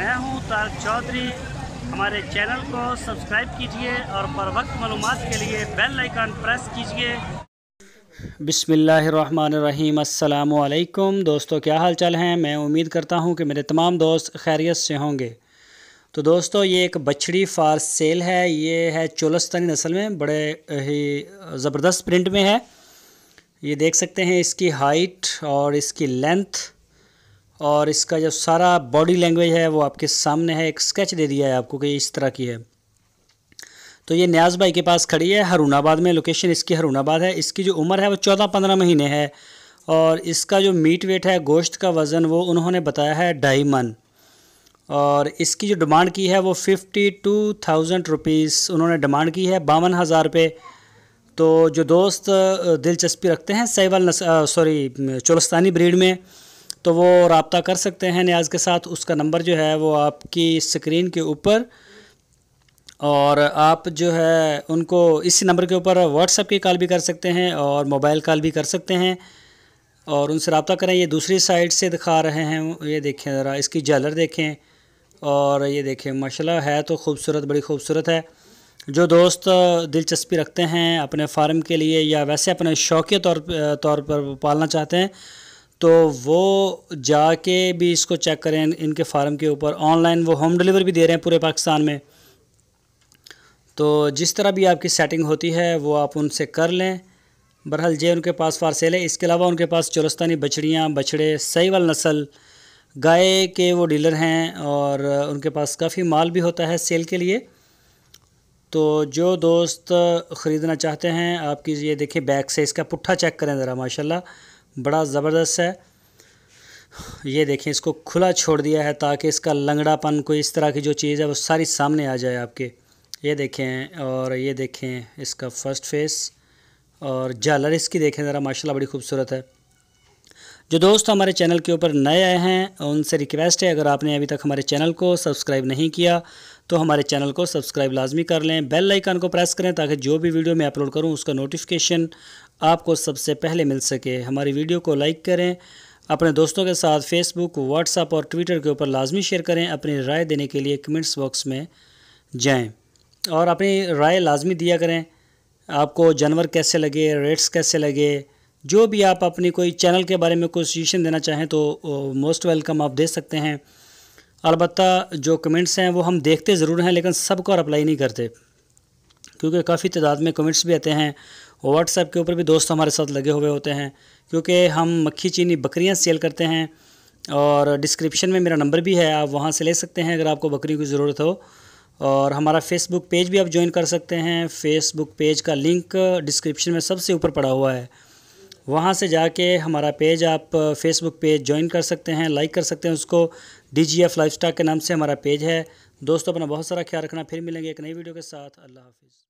میں ہوں تارک چودھری ہمارے چینل کو سبسکرائب کیجئے اور پر وقت معلومات کے لیے بیل آئیکن پریس کیجئے بسم اللہ الرحمن الرحیم السلام علیکم دوستو کیا حال چال ہیں میں امید کرتا ہوں کہ میرے تمام دوست خیریت سے ہوں گے تو دوستو یہ ایک بچڑی فار سیل ہے یہ ہے چولستانی نسل میں بڑے ہی زبردست پرنٹ میں ہے یہ دیکھ سکتے ہیں اس کی ہائٹ اور اس کی لینتھ اور اس کا جو سارا باڈی لینگویج ہے وہ آپ کے سامنے ہے ایک سکیچ دے دیا ہے آپ کو کہ اس طرح کی ہے تو یہ نیاز بھائی کے پاس کھڑی ہے ہرون آباد میں لوکیشن اس کی ہرون آباد ہے اس کی جو عمر ہے وہ چودہ پندرہ مہینے ہے اور اس کا جو میٹ ویٹ ہے گوشت کا وزن وہ انہوں نے بتایا ہے من اور اس کی جو ڈیمانڈ کی ہے وہ ففٹی ٹو تھاؤزنڈ روپیز انہوں نے ڈیمانڈ کی ہے باون ہزار پہ تو جو دوست دلچسپی رکھتے ہیں سیول سوری چولستانی بریڈ میں تو وہ رابطہ کر سکتے ہیں نیاز کے ساتھ اس کا نمبر جو ہے وہ آپ کی سکرین کے اوپر اور آپ جو ہے ان کو اسی نمبر کے اوپر واٹس ایپ کی کال بھی کر سکتے ہیں اور موبائل کال بھی کر سکتے ہیں اور ان سے رابطہ کریں یہ دوسری سائڈ سے دکھا رہے ہیں یہ دیکھیں ذرا اس کی جیلر دیکھیں اور یہ دیکھیں ماشاءاللہ ہے تو خوبصورت بڑی خوبصورت ہے جو دوست دلچسپی رکھتے ہیں اپنے فارم کے لیے یا ویسے اپنے شوقی طور طور پر پالنا چاہتے ہیں تو وہ جا کے بھی اس کو چیک کریں ان کے فارم کے اوپر آن لائن وہ ہوم ڈلیور بھی دے رہے ہیں پورے پاکستان میں تو جس طرح بھی آپ کی سیٹنگ ہوتی ہے وہ آپ ان سے کر لیں برحال یہ ان کے پاس فار سیل ہے اس کے علاوہ ان کے پاس چورستانی بچڑیاں بچڑے وال نسل گائے کے وہ ڈیلر ہیں اور ان کے پاس کافی مال بھی ہوتا ہے سیل کے لیے تو جو دوست خریدنا چاہتے ہیں آپ کی یہ دیکھیں بیک سے اس کا پٹھا چیک کریں ذرا ماشاءاللہ اللہ بڑا زبردست ہے یہ دیکھیں اس کو کھلا چھوڑ دیا ہے تاکہ اس کا لنگڑا پن کوئی اس طرح کی جو چیز ہے وہ ساری سامنے آ جائے آپ کے یہ دیکھیں اور یہ دیکھیں اس کا فرسٹ فیس اور جالر اس کی دیکھیں ذرا ماشاءاللہ بڑی خوبصورت ہے جو دوست ہمارے چینل کے اوپر نئے آئے ہیں ان سے ریکویسٹ ہے اگر آپ نے ابھی تک ہمارے چینل کو سبسکرائب نہیں کیا تو ہمارے چینل کو سبسکرائب لازمی کر لیں بیل آئیکن کو پریس کریں تاکہ جو بھی ویڈیو میں اپلوڈ کروں اس کا نوٹیفکیشن آپ کو سب سے پہلے مل سکے ہماری ویڈیو کو لائک کریں اپنے دوستوں کے ساتھ فیس بک واٹس اپ اور ٹویٹر کے اوپر لازمی شیئر کریں اپنی رائے دینے کے لیے کمنٹس باکس میں جائیں اور اپنی رائے لازمی دیا کریں آپ کو جانور کیسے لگے ریٹس کیسے لگے جو بھی آپ اپنی کوئی چینل کے بارے میں کوئی سجیشن دینا چاہیں تو موسٹ ویلکم آپ دے سکتے ہیں البتہ جو کمنٹس ہیں وہ ہم دیکھتے ضرور ہیں لیکن سب کو اور اپلائی نہیں کرتے کیونکہ کافی تعداد میں کمنٹس بھی آتے ہیں اور واٹس ایپ کے اوپر بھی دوست ہمارے ساتھ لگے ہوئے ہوتے ہیں کیونکہ ہم مکھی چینی بکریاں سیل کرتے ہیں اور ڈسکرپشن میں میرا نمبر بھی ہے آپ وہاں سے لے سکتے ہیں اگر آپ کو بکریوں کی ضرورت ہو اور ہمارا فیس بک پیج بھی آپ جوائن کر سکتے ہیں فیس بک پیج کا لنک ڈسکرپشن میں سب سے اوپر پڑا ہوا ہے وہاں سے جا کے ہمارا پیج آپ فیس بک پیج جوائن کر سکتے ہیں لائک کر سکتے ہیں اس کو D G F life stock کے نام سے ہمارا پیج ہے دوستوں اپنا بہت سارا خیال رکھنا پھر ملیں گے ایک نئی ویڈیو کے ساتھ اللہ حافظ